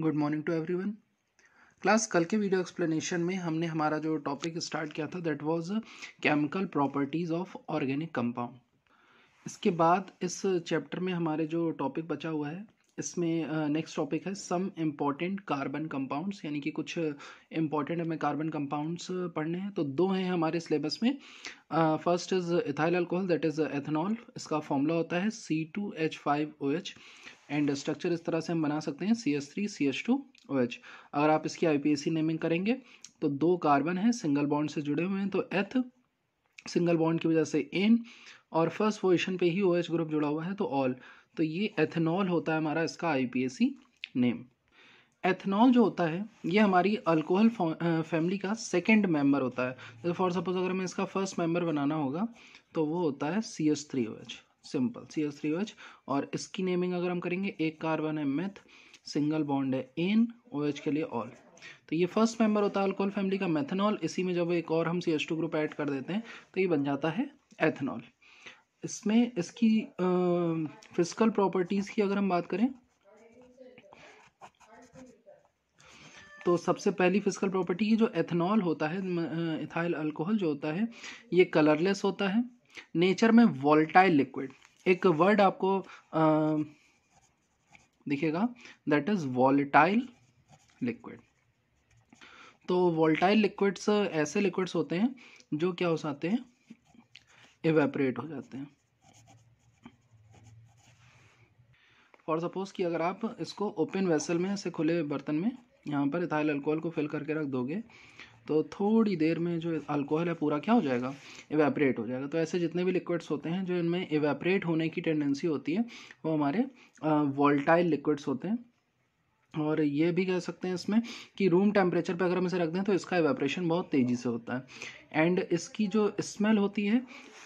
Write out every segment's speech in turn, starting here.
good morning to everyone class कल के video explanation में हमने हमारा जो टॉपिक स्टार्ट किया था that was chemical properties of organic compound इसके बाद इस चैप्टर में हमारे जो टॉपिक बचा हुआ है इसमें नेक्स्ट uh, टॉपिक है सम इम्पॉर्टेंट कार्बन कंपाउंड्स यानी कि कुछ इम्पॉर्टेंट हमें कार्बन कंपाउंड्स पढ़ने हैं तो दो हैं हमारे सिलेबस में first is ethyl alcohol that is ethanol इसका फॉर्मूला होता है C two H five O H and structure इस तरह से हम बना सकते हैं C S three C S two O H अगर आप इसकी I P S C naming करेंगे तो दो कार्बन है सिंगल बॉन्ड से जुड़े हुए हैं तो एथ सिंगल बॉन्ड की वजह से एन और फर्स्ट पोजिशन पे ही ओ एच ग्रुप जुड़ा हुआ है तो ऑल तो ये एथेनॉल होता है हमारा इसका I P S C name ethanol जो होता है ये हमारी अल्कोहल फैमिली का सेकेंड मेंबर होता है फॉर तो सपोज अगर हमें इसका फर्स्ट मेंबर बनाना होगा तो वो होता है C S three O H simple C S three H और इसकी नेमिंग अगर हम करेंगे एक कार्बन है मेथ सिंगल बॉन्ड है एन ओ एच के लिए ऑल तो ये फर्स्ट मेंबर होता है अल्कोहल फैमिली का मेथनॉल इसी में जब एक और हम C S two group add कर देते हैं तो ये बन जाता है एथनॉल इसमें इसकी फिजिकल प्रॉपर्टीज़ की अगर हम बात करें तो सबसे पहली फिजिकल प्रॉपर्टी ये जो एथेनॉल होता है इथाइल अल्कोहल जो होता है ये कलरलेस होता है नेचर में वॉल्टाइल लिक्विड एक वर्ड आपको दिखेगा दैट इज वॉल्टाइल लिक्विड तो वॉल्टाइल लिक्विड्स ऐसे लिक्विड्स होते हैं जो क्या हो जाते हैं इवेपरेट हो जाते हैं और सपोज़ कि अगर आप इसको ओपन वेसल में ऐसे खुले बर्तन में यहाँ पर इथाइल अल्कोहल को फिल करके रख दोगे तो थोड़ी देर में जो अल्कोहल है पूरा क्या हो जाएगा इवेपरेट हो जाएगा तो ऐसे जितने भी लिक्विड्स होते हैं जो इनमें इवेपरेट होने की टेंडेंसी होती है वो हमारे वॉल्टाइल लिक्विड्स होते हैं और ये भी कह सकते हैं इसमें कि रूम टेम्परेचर पर अगर हम इसे रख दें तो इसका एवेपरेशन बहुत तेज़ी से होता है एंड इसकी जो स्मेल होती है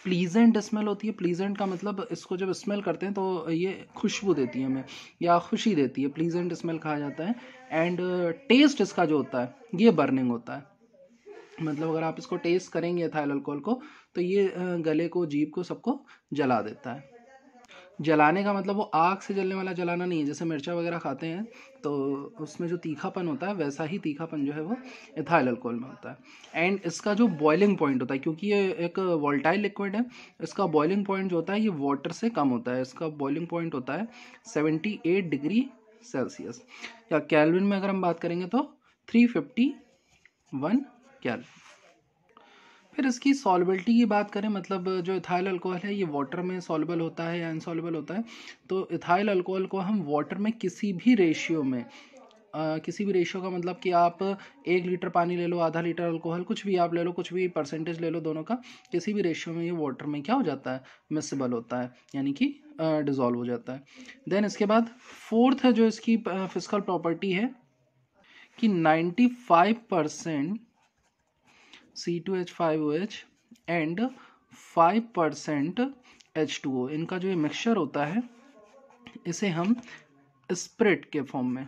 प्लीजेंट स्मेल होती है प्लीजेंट का मतलब इसको जब स्मेल करते हैं तो ये खुशबू देती है हमें या खुशी देती है प्लीजेंट स्मेल कहा जाता है एंड टेस्ट इसका जो होता है ये बर्निंग होता है मतलब अगर आप इसको टेस्ट करेंगे एथाइल अल्कोहल को तो ये गले को जीप को सबको जला देता है जलाने का मतलब वो आग से जलने वाला जलाना नहीं है जैसे मिर्चा वगैरह खाते हैं तो उसमें जो तीखापन होता है वैसा ही तीखापन जो है वो इथाइल अल्कोहल में होता है एंड इसका जो बॉइलिंग पॉइंट होता है क्योंकि ये एक वॉल्टाइल लिक्विड है इसका बॉइलिंग पॉइंट जो होता है ये वाटर से कम होता है इसका बॉइलिंग पॉइंट होता है सेवेंटी एट डिग्री सेल्सियस या कैलविन में अगर हम बात करेंगे तो थ्री फिफ्टी वन क्या फिर इसकी सॉल्बिलिटी की बात करें मतलब जो इथाइल अल्कोहल है ये वाटर में सॉल्बल होता है या इनसॉल्बल होता है तो इथाइल अल्कोहल को हम वाटर में किसी भी रेशियो में Uh, किसी भी रेशियो का मतलब कि आप एक लीटर पानी ले लो आधा लीटर अल्कोहल कुछ भी आप ले लो कुछ भी परसेंटेज ले लो दोनों का किसी भी रेशियो में ये वाटर में क्या हो जाता है मिसबल होता है यानी कि डिज़ोल्व uh, हो जाता है देन इसके बाद फोर्थ है जो इसकी फिजिकल uh, प्रॉपर्टी है कि ninety five percent C2H5OH and 5 percent H इनका जो ये मिक्सचर होता है इसे हम स्प्रिट के फॉर्म में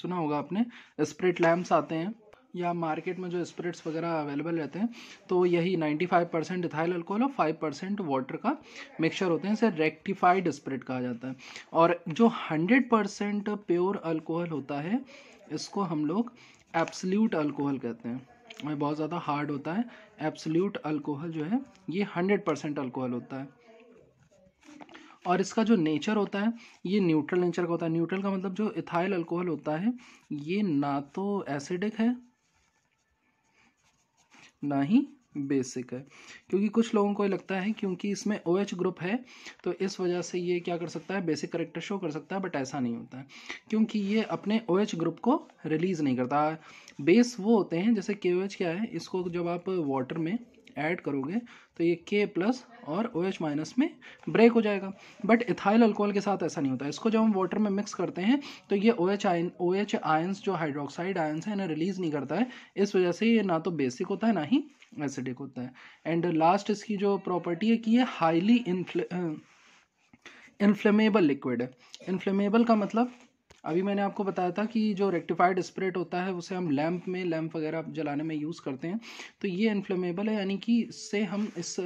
सुना होगा आपने स्प्रिट लैम्प्स आते हैं या मार्केट में जो स्प्रिट्स वगैरह अवेलेबल रहते हैं तो यही 95 परसेंट इथाइल अल्कोहल और 5 परसेंट वाटर का मिक्सचर होते हैं इसे रेक्टिफाइड स्प्रिट कहा जाता है और जो 100 परसेंट प्योर अल्कोहल होता है इसको हम लोग एब्सल्यूट अल्कोहल कहते हैं और बहुत ज़्यादा हार्ड होता है एब्सोल्यूट अल्कोहल जो है ये हंड्रेड परसेंट अल्कोहल होता है और इसका जो नेचर होता है ये न्यूट्रल नेचर का होता है न्यूट्रल का मतलब जो इथाइल अल्कोहल होता है ये ना तो एसिडिक है ना ही बेसिक है क्योंकि कुछ लोगों को लगता है क्योंकि इसमें ओ OH ग्रुप है तो इस वजह से ये क्या कर सकता है बेसिक करेक्टर शो कर सकता है बट ऐसा नहीं होता है क्योंकि ये अपने ओ OH ग्रुप को रिलीज़ नहीं करता बेस वो होते हैं जैसे के क्या है इसको जब आप वाटर में ऐड करोगे तो ये के प्लस और ओ एच माइनस में ब्रेक हो जाएगा बट इथाइल अल्कोहल के साथ ऐसा नहीं होता इसको जब हम वाटर में मिक्स करते हैं तो ये O H ion O H ions जो हाइड्रोक्साइड आयन्स हैं इन्हें रिलीज़ नहीं करता है इस वजह से ये ना तो बेसिक होता है ना ही एसिडिक होता है एंड लास्ट इसकी जो प्रॉपर्टी है कि ये हाईली इन्फ्ले इन्फ्लेमेबल लिक्विड है इन्फ्लेमेबल का मतलब अभी मैंने आपको बताया था कि जो रेक्टिफाइड स्प्रेट होता है उसे हम लैंप में लैंप वगैरह जलाने में यूज़ करते हैं तो ये इन्फ्लेमेबल है यानी कि इससे हम इस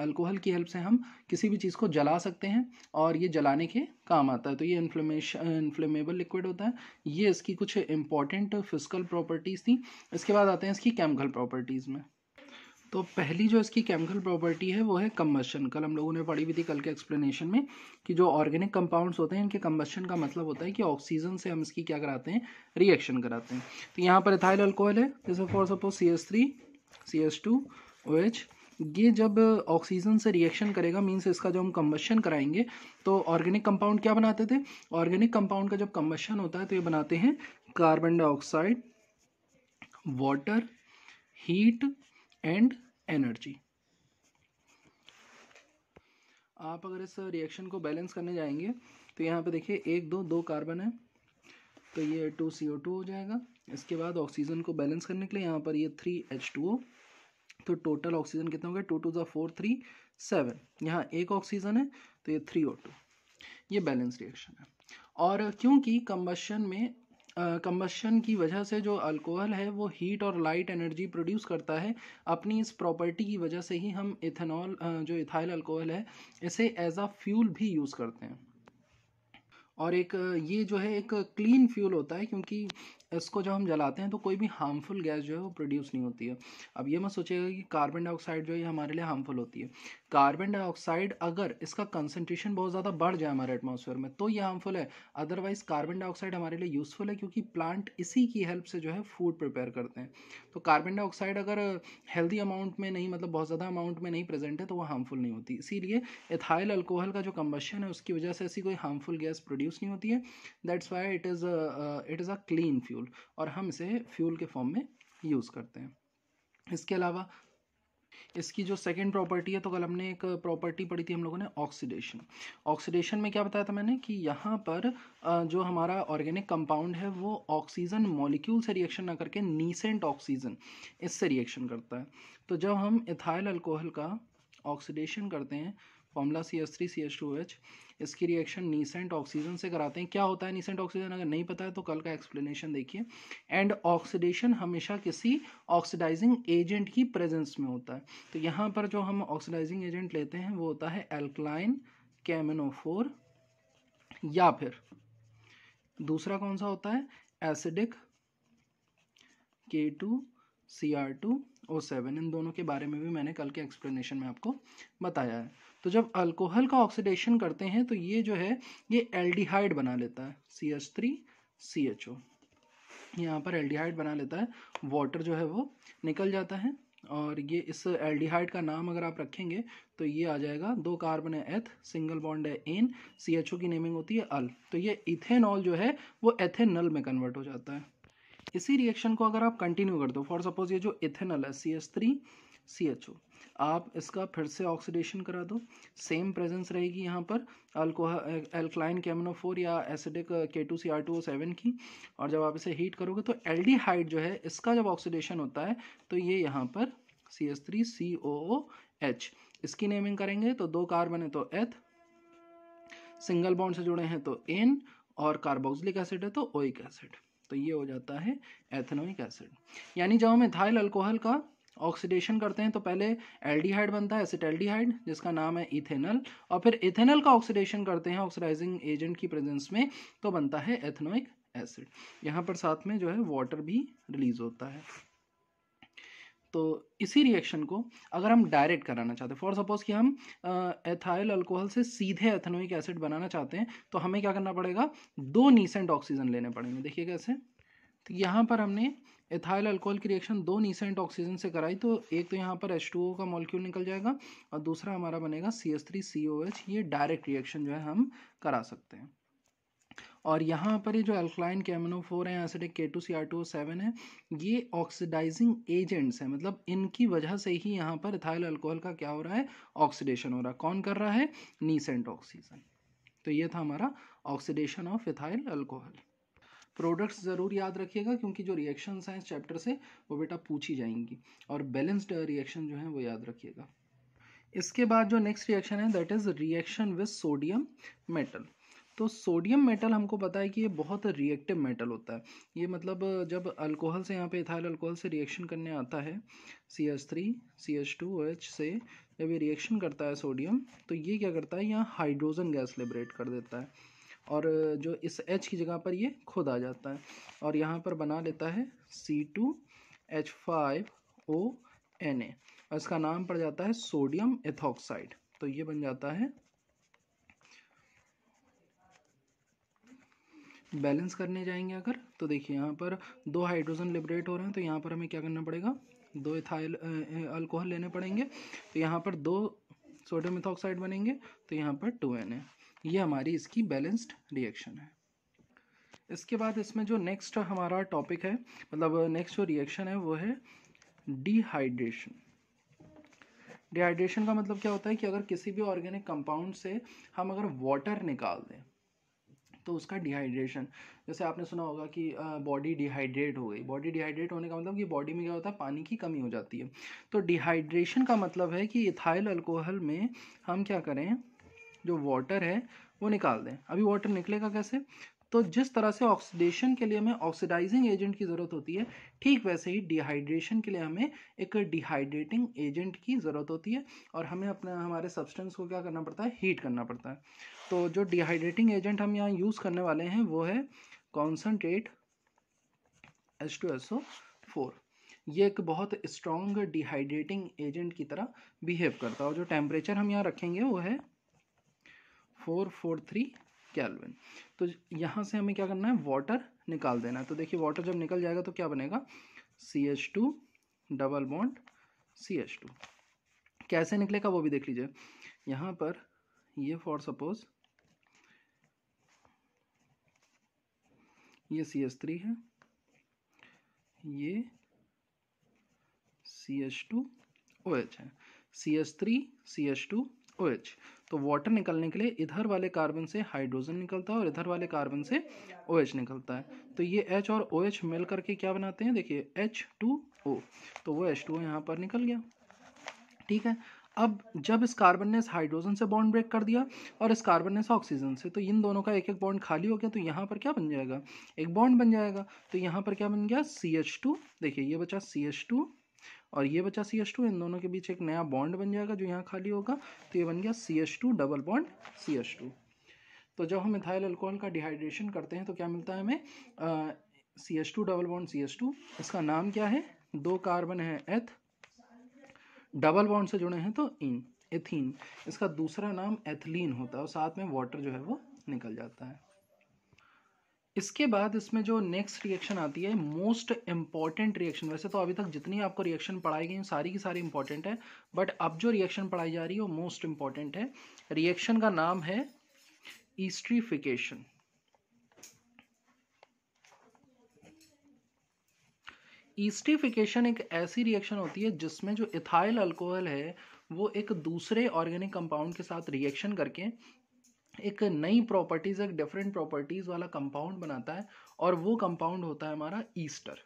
अल्कोहल की हेल्प से हम किसी भी चीज़ को जला सकते हैं और ये जलाने के काम आता है तो ये इन्फ्लेमेश इन्फ्लेमेबल लिक्विड होता है ये इसकी कुछ इंपॉर्टेंट फिजिकल प्रॉपर्टीज़ थी इसके बाद आते हैं इसकी केमिकल प्रॉपर्टीज़ में तो पहली जो इसकी केमिकल प्रॉपर्टी है वो है कम्बशन कल हम लोगों ने पढ़ी हुई थी कल के एक्सप्लेनेशन में कि जो ऑर्गेनिक कंपाउंड्स होते हैं इनके कम्बशन का मतलब होता है कि ऑक्सीजन से हम इसकी क्या कराते हैं रिएक्शन कराते हैं तो यहाँ पर इथाइल अल्कोहल है जैसे for suppose C S three C S two O H ये जब ऑक्सीजन से रिएक्शन करेगा मीन्स इसका जब हम कम्बशन कराएंगे तो ऑर्गेनिक कंपाउंड क्या बनाते थे ऑर्गेनिक कंपाउंड का जब कम्बशन होता है तो ये बनाते हैं carbon dioxide water heat and energy आप अगर इस रिएक्शन को बैलेंस करने जाएंगे तो यहाँ पे देखिए एक दो दो कार्बन है तो ये टू सी ओ टू हो जाएगा इसके बाद ऑक्सीजन को बैलेंस करने के लिए यहाँ पर ये थ्री एच टू ओ तो टोटल ऑक्सीजन कितना हो गया टू टू ज़ा फोर थ्री सेवन यहाँ एक ऑक्सीजन है तो ये थ्री ओ टू ये बैलेंस रिएक्शन है और क्योंकि कम्बशन में कम्बशन की वजह से जो अल्कोहल है वो हीट और लाइट एनर्जी प्रोड्यूस करता है अपनी इस प्रॉपर्टी की वजह से ही हम इथेनॉल जो इथाइल अल्कोहल है इसे एज आ फ्यूल भी यूज़ करते हैं और एक ये जो है एक क्लीन फ्यूल होता है क्योंकि इसको जब हम जलाते हैं तो कोई भी हार्मफुल गैस जो है वो प्रोड्यूस नहीं होती है अब ये मत सोचिएगा कि कार्बन डाइऑक्साइड जो है हमारे लिए हार्मफुल होती है कार्बन डाइऑक्साइड अगर इसका कंसनट्रेशन बहुत ज़्यादा बढ़ जाए हमारे एटमोसफेयर में तो ये हार्मफुल है अदरवाइज़ कार्बन डाइऑक्साइड हमारे लिए यूज़फुल है क्योंकि प्लांट इसी की हेल्प से जो है फूड प्रिपेयर करते हैं तो कार्बन डाइऑक्साइड अगर हेल्दी अमाउंट में नहीं मतलब बहुत ज़्यादा अमाउंट में नहीं प्रेजेंट है तो वो हार्मफुल नहीं होती इसीलिए इथाइल अल्कोहल का जो कम्बशन है उसकी वजह से ऐसी कोई हार्मफुल गैस प्रोड्यूस नहीं होती है that's why it is it is a clean fuel fuel और हम इसे फ्यूल के फॉर्म में यूज़ करते हैं इसके अलावा इसकी जो सेकेंड प्रॉपर्टी है तो कल हमने एक प्रॉपर्टी पढ़ी थी हम लोगों ने ऑक्सीडेशन ऑक्सीडेशन में क्या बताया था मैंने कि यहाँ पर जो हमारा ऑर्गेनिक कंपाउंड है वो ऑक्सीजन मॉलिक्यूल से रिएक्शन ना करके नीसेंट ऑक्सीजन इससे रिएक्शन करता है तो जब हम इथाइल अल्कोहल का ऑक्सीडेशन करते हैं formula C S three C S two H इसकी रिएक्शन नीसेंट ऑक्सीजन से कराते हैं क्या होता है नीसेंट ऑक्सीजन अगर नहीं पता है तो कल का एक्सप्लेनेशन देखिए एंड ऑक्सीडेशन हमेशा किसी ऑक्सीडाइजिंग एजेंट की प्रेजेंस में होता है तो यहाँ पर जो हम ऑक्सीडाइजिंग एजेंट लेते हैं वो होता है एल्कलाइन कैमिनोफोर या फिर दूसरा कौन सा होता है acidic K two C R two O seven इन दोनों के बारे में भी मैंने कल के एक्सप्लेनेशन में आपको बताया है तो जब अल्कोहल का ऑक्सीडेशन करते हैं तो ये जो है ये एल्डिहाइड बना लेता है C H three C H O यहाँ पर एल्डिहाइड बना लेता है वाटर जो है वो निकल जाता है और ये इस एल्डिहाइड का नाम अगर आप रखेंगे तो ये आ जाएगा दो कार्बन है एथ सिंगल बॉन्ड है एन सी एच ओ की नेमिंग होती है अल तो ये इथेनॉल जो है वो एथेनल में कन्वर्ट हो जाता है इसी रिएक्शन को अगर आप कंटिन्यू कर दो फॉर सपोज ये जो इथेनल है C S three C H O आप इसका फिर से ऑक्सीडेशन करा दो सेम प्रेजेंस रहेगी यहाँ पर अल्कोहल एल्कलाइन फोर या acidic K two C R two O seven की और जब आप इसे हीट करोगे तो एल्डिहाइड जो है इसका जब ऑक्सीडेशन होता है तो ये यहाँ पर C S three C O O H इसकी नेमिंग करेंगे तो दो कार्बन है तो एथ सिंगल बॉन्ड से जुड़े हैं तो एन और कार्बोक्सिलिक एसिड है तो ओइक एसिड तो ये हो जाता है एथेनोइक एसिड यानी जब हम इथाइल अल्कोहल का ऑक्सीडेशन करते हैं तो पहले एल्डिहाइड बनता है एसिटेल्डिहाइड जिसका नाम है इथेनल और फिर इथेनल का ऑक्सीडेशन करते हैं ऑक्सीडाइजिंग एजेंट की प्रेजेंस में तो बनता है एथेनोइक एसिड यहाँ पर साथ में जो है वाटर भी रिलीज होता है तो इसी रिएक्शन को अगर हम डायरेक्ट कराना चाहते हैं फॉर सपोज कि हम एथाइल अल्कोहल से सीधे एथनोइक एसिड बनाना चाहते हैं तो हमें क्या करना पड़ेगा दो नीसेंट ऑक्सीजन लेने पड़ेंगे देखिए कैसे तो यहाँ पर हमने एथाइल अल्कोहल की रिएक्शन दो नीसेंट ऑक्सीजन से कराई तो एक तो यहाँ पर एच का मॉलिक्यूल निकल जाएगा और दूसरा हमारा बनेगा C S three C O H ये डायरेक्ट रिएक्शन जो है हम करा सकते हैं और यहाँ पर ये जो अल्कलाइन फोर है acidic K two C R two seven है ये ऑक्सीडाइजिंग एजेंट्स हैं मतलब इनकी वजह से ही यहाँ पर इथाइल अल्कोहल का क्या हो रहा है ऑक्सीडेशन हो रहा है कौन कर रहा है नीसेंट ऑक्सीजन तो ये था हमारा oxidation of ethyl alcohol products ज़रूर याद रखिएगा क्योंकि जो रिएक्शंस हैं इस चैप्टर से वो बेटा पूछी जाएंगी और बैलेंस्ड रिएक्शन जो है वो याद रखिएगा इसके बाद जो नेक्स्ट रिएक्शन है that is reaction with sodium metal तो सोडियम मेटल हमको पता है कि ये बहुत रिएक्टिव मेटल होता है ये मतलब जब अल्कोहल से यहाँ पे इथाइल अल्कोहल से रिएक्शन करने आता है C H three C H two H से जब ये रिएक्शन करता है सोडियम तो ये क्या करता है यहाँ हाइड्रोजन गैस लिबरेट कर देता है और जो इस एच की जगह पर ये खुद आ जाता है और यहाँ पर बना लेता है C two H five O N A और इसका नाम पड़ जाता है सोडियम एथॉक्साइड तो ये बन जाता है बैलेंस करने जाएंगे अगर तो देखिए यहाँ पर दो हाइड्रोजन लिबरेट हो रहे हैं तो यहाँ पर हमें क्या करना पड़ेगा दो इथाइल अल्कोहल लेने पड़ेंगे तो यहाँ पर दो सोडियम मिथॉक्साइड बनेंगे तो यहाँ पर टू एन ये हमारी इसकी बैलेंस्ड रिएक्शन है इसके बाद इसमें जो नेक्स्ट हमारा टॉपिक है मतलब नेक्स्ट जो रिएक्शन है वो है डिहाइड्रेशन डिहाइड्रेशन का मतलब क्या होता है कि अगर किसी भी ऑर्गेनिक कंपाउंड से हम अगर वाटर निकाल दें तो उसका डिहाइड्रेशन जैसे आपने सुना होगा कि बॉडी डिहाइड्रेट हो गई बॉडी डिहाइड्रेट होने का मतलब कि बॉडी में क्या होता है पानी की कमी हो जाती है तो डिहाइड्रेशन का मतलब है कि इथाइल अल्कोहल में हम क्या करें जो वाटर है वो निकाल दें अभी वाटर निकलेगा कैसे तो जिस तरह से ऑक्सीडेशन के लिए हमें ऑक्सीडाइजिंग एजेंट की ज़रूरत होती है ठीक वैसे ही डिहाइड्रेशन के लिए हमें एक डिहाइड्रेटिंग एजेंट की ज़रूरत होती है और हमें अपना हमारे सब्सटेंस को क्या करना पड़ता है हीट करना पड़ता है तो जो डिहाइड्रेटिंग एजेंट हम यहाँ यूज़ करने वाले हैं वो है concentrate S two S O four ये एक बहुत स्ट्रॉन्ग डिहाइड्रेटिंग एजेंट की तरह बिहेव करता है और जो टेम्परेचर हम यहाँ रखेंगे वो है फोर फोर थ्री कैलविन तो यहाँ से हमें क्या करना है वाटर निकाल देना है तो देखिए वाटर जब निकल जाएगा तो क्या बनेगा C H two double bond C H two कैसे निकलेगा वो भी देख लीजिए यहाँ पर ये फॉर सपोज ये सी एच थ्री है ये C H two O H है C H three C H two O H तो वाटर निकलने के लिए इधर वाले कार्बन से हाइड्रोजन निकलता है और इधर वाले कार्बन से ओ एच निकलता है तो ये एच और ओ एच मिल करके क्या बनाते हैं देखिए एच टू ओ तो वो एच टू यहाँ पर निकल गया ठीक है अब जब इस कार्बन ने इस हाइड्रोजन से बॉन्ड ब्रेक कर दिया और इस कार्बन ने इस ऑक्सीजन से तो इन दोनों का एक एक बॉन्ड खाली हो गया तो यहाँ पर क्या बन जाएगा एक बॉन्ड बन जाएगा तो यहाँ पर क्या बन गया सी एच टू देखिए ये बचा सी एच टू और ये बचा सी एच टू इन दोनों के बीच एक नया बॉन्ड बन जाएगा जो यहाँ खाली होगा तो ये बन गया C H two double bond C H two तो जब हम मिथाइल अल्कोहल का डिहाइड्रेशन करते हैं तो क्या मिलता है हमें C H two double bond C H two इसका नाम क्या है दो कार्बन है एथ डबल बॉन्ड से जुड़े हैं तो इन एथीन इसका दूसरा नाम एथलीन होता है और साथ में वाटर जो है वो निकल जाता है इसके बाद इसमें जो नेक्स्ट रिएक्शन आती है मोस्ट इम्पॉर्टेंट रिएक्शन वैसे तो अभी तक जितनी आपको रिएक्शन पढ़ाई गई सारी की सारी इंपॉर्टेंट है बट अब जो रिएक्शन पढ़ाई जा रही है वो मोस्ट इम्पॉर्टेंट है रिएक्शन का नाम है ईस्ट्रीफिकेशन ईस्टिफिकेशन एक ऐसी रिएक्शन होती है जिसमें जो इथाइल अल्कोहल है वो एक दूसरे ऑर्गेनिक कंपाउंड के साथ रिएक्शन करके एक नई प्रॉपर्टीज़ एक डिफरेंट प्रॉपर्टीज़ वाला कंपाउंड बनाता है और वो कंपाउंड होता है हमारा ईस्टर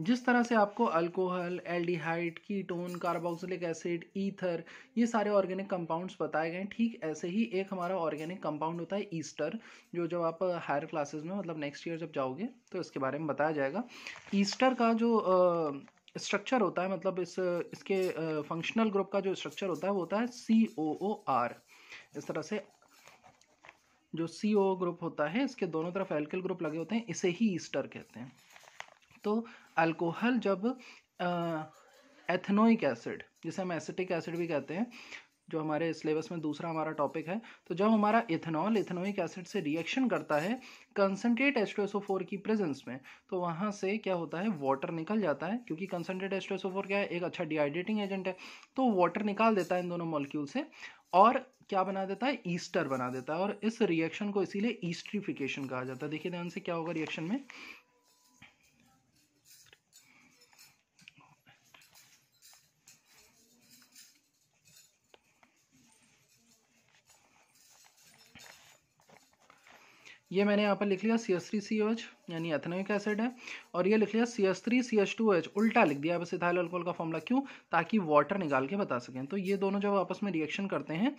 जिस तरह से आपको alcohol aldehyde ketone carboxylic acid ether ये सारे ऑर्गेनिक कंपाउंड्स बताए गए ठीक ऐसे ही एक हमारा ऑर्गेनिक कंपाउंड होता है ईस्टर जो जब आप हायर क्लासेस में मतलब नेक्स्ट ईयर जब जाओगे तो इसके बारे में बताया जाएगा ईस्टर का जो स्ट्रक्चर होता है मतलब इस इसके फंक्शनल ग्रुप का जो स्ट्रक्चर होता है वो होता है सी ओ ओ आर इस तरह से जो सी ओ ग्रुप होता है इसके दोनों तरफ एल्किल ग्रुप लगे होते हैं इसे ही ईस्टर कहते हैं तो अल्कोहल जब एथनोइक एसिड जिसे हम एसिटिक एसिड भी कहते हैं जो हमारे सिलेबस में दूसरा हमारा टॉपिक है तो जब हमारा इथेनॉल इथेनोइक एसिड से रिएक्शन करता है कंसनट्रेट एस्ट्रेसोफोर की प्रेजेंस में तो वहाँ से क्या होता है वाटर निकल जाता है क्योंकि कंसनट्रेट एस्ट्रेसोफोर क्या है एक अच्छा डिहाइड्रेटिंग एजेंट है तो वाटर निकाल देता है इन दोनों मॉलिक्यूल से और क्या बना देता है ईस्टर बना देता है और इस रिएक्शन को इसीलिए ईस्ट्रीफिकेशन कहा जाता है देखिए ध्यान से क्या होगा रिएक्शन में ये मैंने यहाँ पर लिख लिया C S three C H यानी एथनोइक एसिड है और ये लिख लिया C S three C H two H उल्टा लिख दिया बस इथाइल अल्कोहल का फॉर्मूला क्यों ताकि वाटर निकाल के बता सकें तो ये दोनों जब आपस में रिएक्शन करते हैं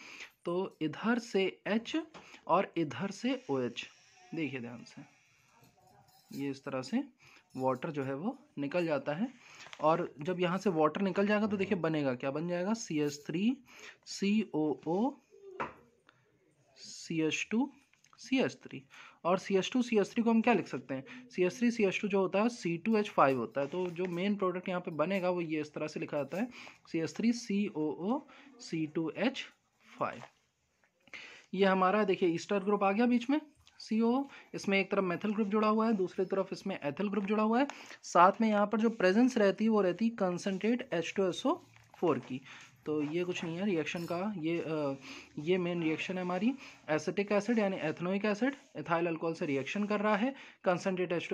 तो इधर से एच और इधर से ओ एच देखिए ध्यान से ये इस तरह से वाटर जो है वो निकल जाता है और जब यहाँ से वाटर निकल जाएगा तो देखिए बनेगा क्या बन जाएगा C S three C O O C H two C H three और C H two C H three को हम क्या लिख सकते हैं C H three C H two जो होता है सी टू एच फाइव होता है तो जो मेन प्रोडक्ट यहाँ पे बनेगा वो ये इस तरह से लिखा जाता है C H three C O O C two H five ये हमारा देखिए ईस्टर ग्रुप आ गया बीच में सी ओ इसमें एक तरफ मेथल ग्रुप जुड़ा हुआ है दूसरी तरफ इसमें एथल ग्रुप जुड़ा हुआ है साथ में यहाँ पर जो प्रेजेंस रहती है वो रहती है concentrate H two S O four की तो ये कुछ नहीं है रिएक्शन का ये आ, ये मेन रिएक्शन है हमारी एसिटिक एसिड यानी एथनोइक एसिड एथाइल अल्कोहल से रिएक्शन कर रहा है कंसनट्रेट एच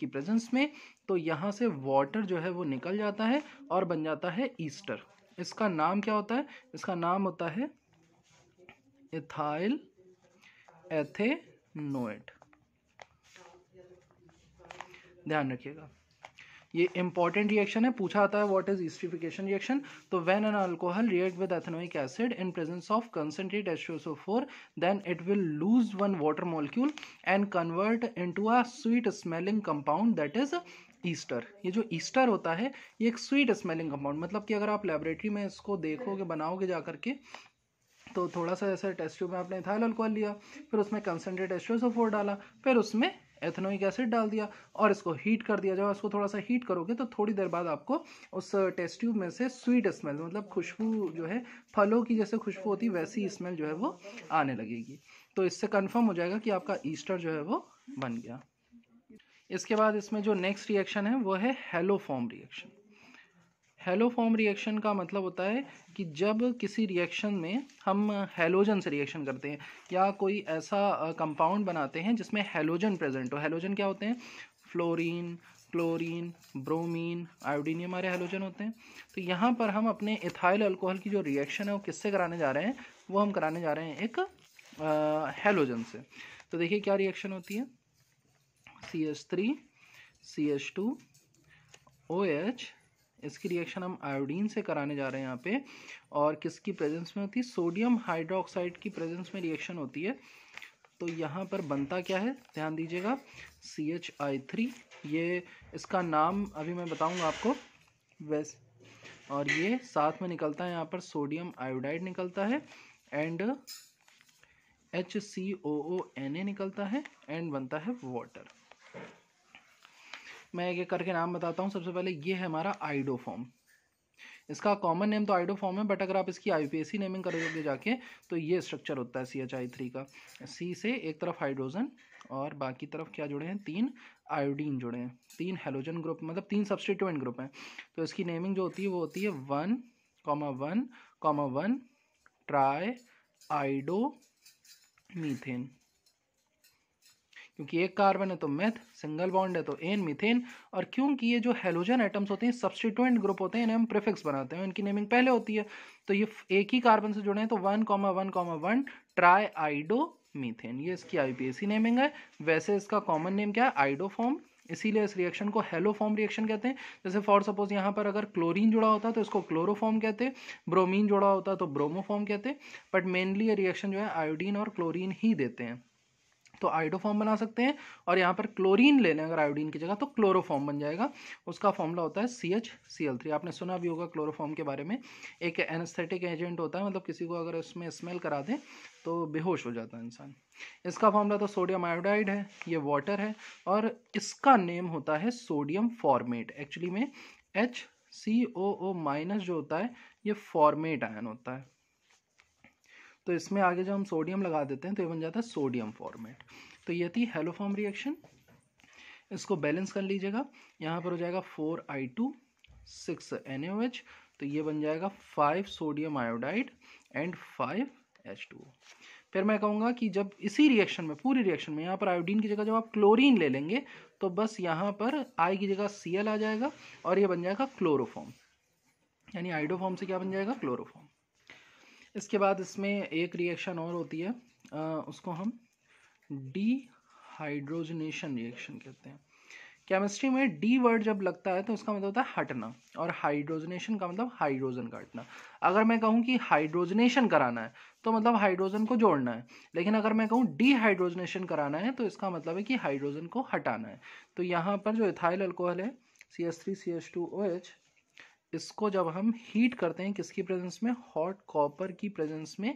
की प्रेजेंस में तो यहाँ से वाटर जो है वो निकल जाता है और बन जाता है ईस्टर इसका नाम क्या होता है इसका नाम होता है इथाइल एथेनोइट ध्यान रखिएगा ये इंपॉर्टेंट रिएक्शन है पूछा आता है व्हाट इज ईस्टिफिकेशन रिएक्शन तो when an alcohol react with ethanoic acid in presence of concentrate H then it will lose one water molecule and convert into a sweet smelling compound that is ester ये जो Easter होता है ये एक sweet smelling compound मतलब कि अगर आप लेबोरेटरी में इसको देखोगे बनाओगे जा करके तो थोड़ा सा ऐसा टेस्ट ट्यूब में आपने इथाइल अल्कोहल लिया फिर उसमें कंसनट्रेट एस्ट्रोसोफोर डाला फिर उसमें एथनोइक एसिड डाल दिया और इसको हीट कर दिया जब इसको थोड़ा सा हीट करोगे तो थोड़ी देर बाद आपको उस टेस्ट ट्यूब में से स्वीट स्मेल मतलब खुशबू जो है फलों की जैसे खुशबू होती वैसी स्मेल जो है वो आने लगेगी तो इससे कन्फर्म हो जाएगा कि आपका ईस्टर जो है वो बन गया इसके बाद इसमें जो नेक्स्ट रिएक्शन है वो है haloform reaction haloform reaction का मतलब होता है कि जब किसी रिएक्शन में हम हेलोजन से रिएक्शन करते हैं या कोई ऐसा कंपाउंड बनाते हैं जिसमें हेलोजन प्रेजेंट हो हेलोजन क्या होते हैं फ्लोरीन क्लोरीन ब्रोमीन आयोडीन ये हमारे हेलोजन होते हैं तो यहाँ पर हम अपने इथाइल अल्कोहल की जो रिएक्शन है वो किससे कराने जा रहे हैं वो हम कराने जा रहे हैं एक हेलोजन से तो देखिए क्या रिएक्शन होती है C H three C H two O H इसकी रिएक्शन हम आयोडीन से कराने जा रहे हैं यहाँ पे और किसकी प्रेजेंस में होती है सोडियम हाइड्रोक्साइड की प्रेजेंस में रिएक्शन होती है तो यहाँ पर बनता क्या है ध्यान दीजिएगा सी एच आई थ्री ये इसका नाम अभी मैं बताऊँगा आपको वैस और ये साथ में निकलता है यहाँ पर सोडियम आयोडाइड निकलता है and H C O O N A निकलता है एंड बनता है वाटर मैं एक एक करके नाम बताता हूँ सबसे पहले ये है हमारा आइडो फॉर्म इसका कॉमन नेम तो आइडो फॉर्म है बट अगर आप इसकी आईपीएसी नेमिंग करोगे जाके तो ये स्ट्रक्चर होता है सी एच आई थ्री का सी से एक तरफ हाइड्रोजन और बाकी तरफ क्या जुड़े हैं तीन आयोडीन जुड़े हैं तीन हेलोजन ग्रुप मतलब तीन सब्सटीट्यूएंट ग्रुप हैं तो इसकी नेमिंग जो होती है वो होती है one comma one comma one triiodomethane क्योंकि एक कार्बन है तो मेथ सिंगल बॉन्ड है तो एन मिथेन और क्योंकि ये जो हेलोजन आइटम्स होते हैं सब्सटीट्यूएंट ग्रुप होते हैं इन्हें हम प्रिफिक्स बनाते हैं इनकी नेमिंग पहले होती है तो ये एक ही कार्बन से जुड़े हैं तो one comma one comma one triiodomethane ये इसकी सी नेमिंग है वैसे इसका कॉमन नेम क्या है आइडोफॉर्म इसीलिए इस रिएक्शन को हेलोफॉर्म रिएक्शन कहते हैं जैसे फॉर सपोज यहाँ पर अगर क्लोरीन जुड़ा होता तो इसको क्लोरोफॉर्म कहते ब्रोमीन जुड़ा होता तो ब्रोमोफॉर्म कहते बट मेनली ये रिएक्शन जो है आयोडीन और क्लोरीन ही देते हैं तो आइडोफॉर्म बना सकते हैं और यहाँ पर क्लोरीन ले लें अगर आयोडीन की जगह तो क्लोरोफॉर्म बन जाएगा उसका फॉर्मूला होता है सी एच सी एल थ्री आपने सुना भी होगा क्लोरोफॉर्म के बारे में एक एनेस्थेटिक एजेंट होता है मतलब किसी को अगर उसमें स्मेल करा दें तो बेहोश हो जाता है इंसान इसका फॉर्मूला तो सोडियम आयोडाइड है ये वाटर है और इसका नेम होता है सोडियम फॉर्मेट एक्चुअली में H C O O minus जो होता है ये फॉर्मेट आयन होता है तो इसमें आगे जब हम सोडियम लगा देते हैं तो ये बन जाता है सोडियम फॉर्मेट तो ये थी हेलोफॉर्म रिएक्शन इसको बैलेंस कर लीजिएगा यहाँ पर हो जाएगा four I two six N O H तो ये बन जाएगा five sodium iodide and five H two फिर मैं कहूँगा कि जब इसी रिएक्शन में पूरी रिएक्शन में यहाँ पर आयोडीन की जगह जब आप क्लोरीन ले लेंगे तो बस यहाँ पर आई की जगह सी एल आ जाएगा और ये बन जाएगा क्लोरोफॉर्म यानी आइडोफॉर्म से क्या बन जाएगा क्लोरोफॉर्म इसके बाद इसमें एक रिएक्शन और होती है आ, उसको हम डी हाइड्रोजनेशन रिएक्शन कहते हैं केमिस्ट्री में डी वर्ड जब लगता है तो उसका मतलब होता है हटना और हाइड्रोजनेशन का मतलब हाइड्रोजन काटना अगर मैं कहूँ कि हाइड्रोजनेशन कराना है तो मतलब हाइड्रोजन को जोड़ना है लेकिन अगर मैं कहूँ डी हाइड्रोजनेशन कराना है तो इसका मतलब है कि हाइड्रोजन को हटाना है तो यहाँ पर जो इथाइल अल्कोहल है C S three C S two O H इसको जब हम हीट करते हैं किसकी प्रेजेंस में हॉट कॉपर की प्रेजेंस में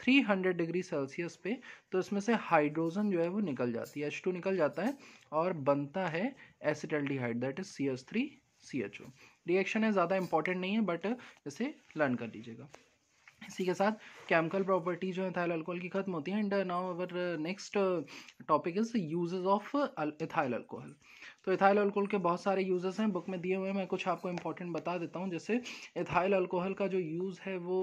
थ्री हंड्रेड डिग्री सेल्सियस पे तो इसमें से हाइड्रोजन जो है वो निकल जाती है एच टू निकल जाता है और बनता है acetaldehyde that is C S three C H O reaction है ज़्यादा इंपॉर्टेंट नहीं है बट इसे लर्न कर लीजिएगा इसी के साथ केमिकल प्रॉपर्टी जो है अल्कोहल की खत्म होती है and now our next topic is uses of ethyl alcohol तो इथाइल अल्कोहल के बहुत सारे यूजेस हैं बुक में दिए हुए मैं कुछ आपको इंपॉर्टेंट बता देता हूँ जैसे इथाइल अल्कोहल का जो यूज़ है वो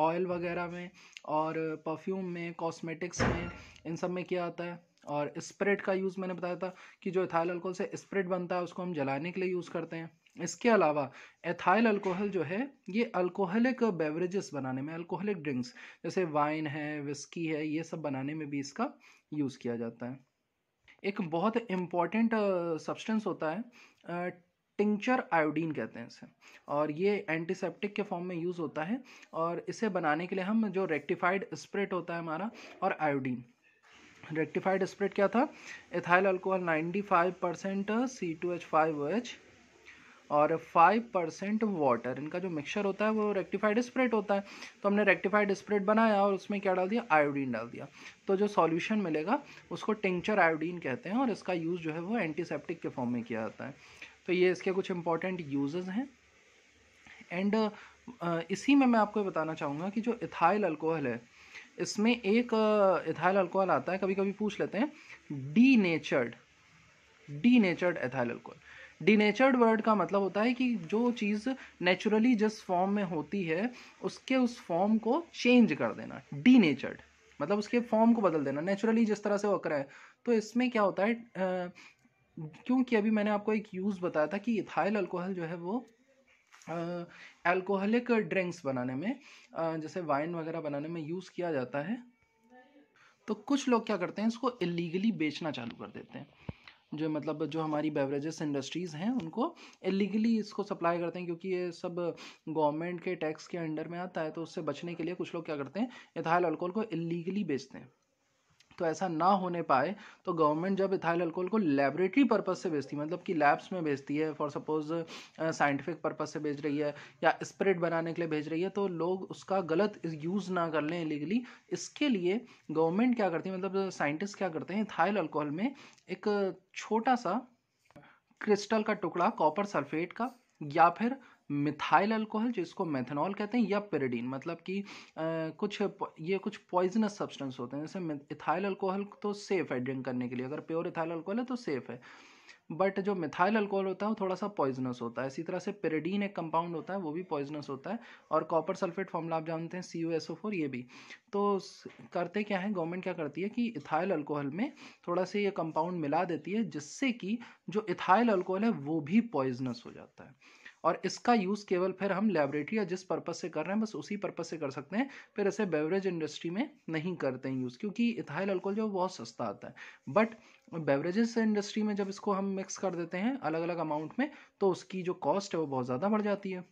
ऑयल वगैरह में और परफ्यूम में कॉस्मेटिक्स में इन सब में किया जाता है और स्प्रेड का यूज़ मैंने बताया था कि जो इथाइल अल्कोहल से स्प्रेड बनता है उसको हम जलाने के लिए यूज़ करते हैं इसके अलावा एथाइल अल्कोहल जो है ये अल्कोहलिक बेवरेजेस बनाने में अल्कोहलिक ड्रिंक्स जैसे वाइन है विस्की है ये सब बनाने में भी इसका यूज़ किया जाता है एक बहुत इम्पॉर्टेंट सब्सटेंस होता है टिंचर आयोडीन कहते हैं इसे और ये एंटीसेप्टिक के फॉर्म में यूज़ होता है और इसे बनाने के लिए हम जो रेक्टिफाइड स्प्रिट होता है हमारा और आयोडीन रेक्टिफाइड स्प्रिट क्या था ethyl alcohol 95 percent C two H five H और फाइव परसेंट वाटर इनका जो मिक्सचर होता है वो रेक्टिफाइड स्प्रेड होता है तो हमने रेक्टिफाइड स्प्रेड बनाया और उसमें क्या डाल दिया आयोडीन डाल दिया तो जो सॉल्यूशन मिलेगा उसको टिंक्चर आयोडीन कहते हैं और इसका यूज़ जो है वो एंटीसेप्टिक के फॉर्म में किया जाता है तो ये इसके कुछ इंपॉर्टेंट यूजेज़ हैं एंड uh, इसी में मैं आपको बताना चाहूँगा कि जो इथाइल अल्कोहल है इसमें एक इथाइल uh, अल्कोहल आता है कभी कभी पूछ लेते हैं denatured denatured ethyl alcohol denatured word का मतलब होता है कि जो चीज़ नेचुरली जिस फॉर्म में होती है उसके उस फॉर्म को चेंज कर देना डीनेचर्ड मतलब उसके फॉर्म को बदल देना नेचुरली जिस तरह से वो करा है तो इसमें क्या होता है क्योंकि अभी मैंने आपको एक यूज़ बताया था कि इथाइल अल्कोहल जो है वो अल्कोहलिक ड्रिंक्स बनाने में आ, जैसे वाइन वगैरह बनाने में यूज़ किया जाता है तो कुछ लोग क्या करते हैं इसको इलीगली बेचना चालू कर देते हैं जो मतलब जो हमारी बेवरेजेस इंडस्ट्रीज़ हैं उनको इलीगली इसको सप्लाई करते हैं क्योंकि ये सब गवर्नमेंट के टैक्स के अंडर में आता है तो उससे बचने के लिए कुछ लोग क्या करते हैं इथाइल अल्कोहल को इलीगली बेचते हैं तो ऐसा ना होने पाए तो गवर्नमेंट जब इथाइल अल्कोहल को लेबोरेटरी पर्पज़ से बेचती है मतलब कि लैब्स में बेचती है फॉर सपोज साइंटिफिक पर्पज़ से भेज रही है या स्प्रिट बनाने के लिए भेज रही है तो लोग उसका गलत यूज़ ना कर लें इलीगली इसके लिए गवर्नमेंट क्या करती है मतलब साइंटिस्ट क्या करते हैं इथाइल अल्कोहल में एक छोटा सा क्रिस्टल का टुकड़ा कॉपर सल्फेट का या फिर मिथाइल अल्कोहल जिसको मेथनॉल कहते हैं या पेरिडीन मतलब कि कुछ ये कुछ पॉइजनस सब्सटेंस होते हैं जैसे इथाइल अल्कोहल तो सेफ़ है ड्रिंक करने के लिए अगर प्योर इथाइल अल्कोहल है तो सेफ़ है बट जो मिथाइल अल्कोहल होता है वो थोड़ा सा पॉइजनस होता है इसी तरह से पेरेडीन एक कंपाउंड होता है वो भी पॉइजनस होता है और कॉपर सल्फेट फॉर्मूला आप जानते हैं सी एस फोर ये भी तो करते क्या है गवर्नमेंट क्या करती है कि इथाइल अल्कोहल में थोड़ा सा ये कंपाउंड मिला देती है जिससे कि जो इथाइल अल्कोहल है वो भी पॉइजनस हो जाता है और इसका यूज़ केवल फिर हम लेबोरेटरी या जिस पर्पज़ से कर रहे हैं बस उसी पर्पज़ से कर सकते हैं फिर ऐसे बेवरेज इंडस्ट्री में नहीं करते हैं यूज़ क्योंकि इथाइल अल्कोहल जो बहुत सस्ता आता है बट बेवरेजेस इंडस्ट्री में जब इसको हम मिक्स कर देते हैं अलग अलग अमाउंट में तो उसकी जो कॉस्ट है वो बहुत ज़्यादा बढ़ जाती है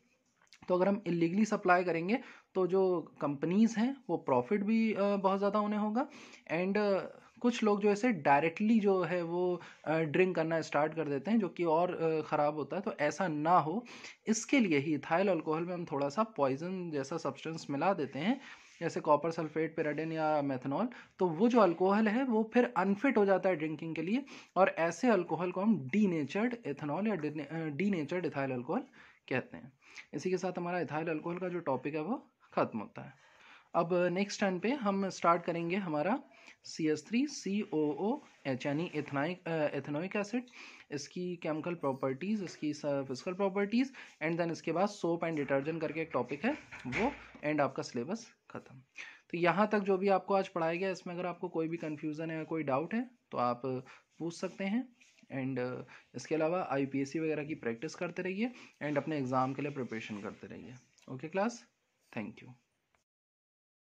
तो अगर हम इलीगली सप्लाई करेंगे तो जो कंपनीज़ हैं वो प्रॉफिट भी बहुत ज़्यादा उन्हें होगा एंड कुछ लोग जो है से डायरेक्टली जो है वो ड्रिंक करना स्टार्ट कर देते हैं जो कि और ख़राब होता है तो ऐसा ना हो इसके लिए ही इथाइल अल्कोहल में हम थोड़ा सा पॉइजन जैसा सब्सटेंस मिला देते हैं जैसे कॉपर सल्फेट पेराडिन या मेथनॉल तो वो जो अल्कोहल है वो फिर अनफिट हो जाता है ड्रिंकिंग के लिए और ऐसे अल्कोहल को हम डी नेचर्ड एथनॉल या डी नेचर्ड इथाइल अल्कोहल कहते हैं इसी के साथ हमारा इथाइल अल्कोहल का जो टॉपिक है वो ख़त्म होता है अब नेक्स्ट टाइम पे हम स्टार्ट करेंगे हमारा C S three C O O H यानी एथनाइक एथेनोइक एसिड इसकी केमिकल प्रॉपर्टीज़ इसकी फिजिकल प्रॉपर्टीज़ एंड देन इसके बाद सोप एंड डिटर्जेंट करके एक टॉपिक है वो एंड आपका सिलेबस ख़त्म तो यहाँ तक जो भी आपको आज पढ़ाया गया इसमें अगर आपको कोई भी कन्फ्यूज़न है कोई डाउट है तो आप पूछ सकते हैं एंड इसके अलावा आई वगैरह की प्रैक्टिस करते रहिए एंड अपने एग्ज़ाम के लिए प्रिपरेशन करते रहिए ओके क्लास थैंक यू